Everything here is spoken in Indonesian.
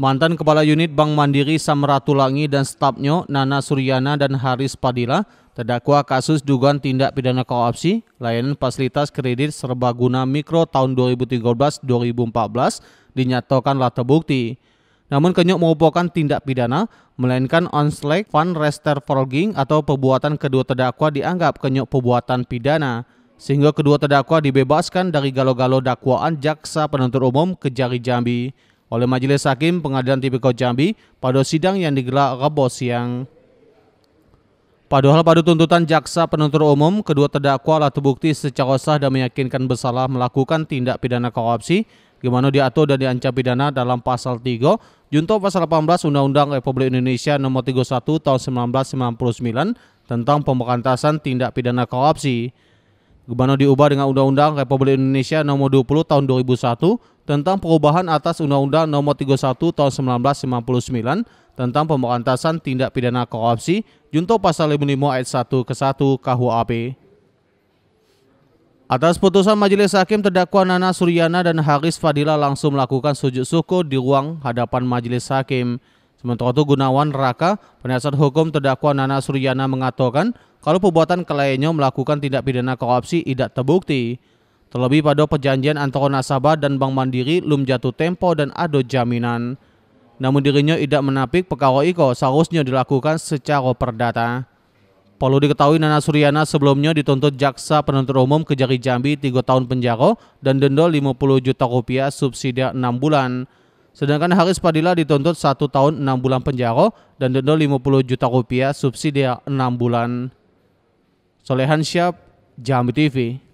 Mantan Kepala Unit Bank Mandiri Samratulangi dan stafnya Nana Suryana dan Haris Padila terdakwa kasus dugaan tindak pidana korupsi layanan fasilitas kredit serbaguna mikro tahun 2013-2014 dinyatakan dinyatakanlah terbukti. Namun kenyok merupakan tindak pidana, melainkan onslaught fund rester forging atau perbuatan kedua terdakwa dianggap kenyok perbuatan pidana sehingga kedua terdakwa dibebaskan dari galo-galo dakwaan jaksa penuntut umum Kejari Jambi oleh Majelis Hakim Pengadilan Tipikor Jambi pada sidang yang digelar Rabu siang. Padahal pada tuntutan jaksa penuntut umum, kedua terdakwa telah terbukti secara sah dan meyakinkan bersalah melakukan tindak pidana korupsi gimana diatur dan diancam pidana dalam pasal 3 junto pasal 18 Undang-Undang Republik Indonesia nomor 31 tahun 1999 tentang pemberantasan tindak pidana korupsi. Gubernur diubah dengan Undang-Undang Republik Indonesia Nomor 20 Tahun 2001 tentang perubahan atas Undang-Undang Nomor 31 Tahun 1999 tentang pemberantasan tindak pidana korupsi junto pasal 55 ayat 1 ke 1 KUHP. Atas putusan majelis hakim terdakwa Nana Suryana dan Haris Fadila langsung melakukan sujud syukur di ruang hadapan majelis hakim. Sementara itu Gunawan Raka, penasihat hukum terdakwa Nana Suryana mengatakan kalau perbuatan kliennya melakukan tindak pidana korupsi tidak terbukti. Terlebih pada perjanjian antara nasabah dan Bank Mandiri lum jatuh tempo dan ada jaminan. Namun dirinya tidak menapik perkara Iko seharusnya dilakukan secara perdata. Perlu diketahui Nana Suryana sebelumnya dituntut jaksa penuntut umum Kejari Jambi 3 tahun penjara dan denda 50 juta rupiah subsidi 6 bulan. Sedangkan Haris Padilla dituntut satu tahun enam bulan penjara dan denda 50 juta rupiah subsidi enam bulan. Solehan Syab, Jambi TV.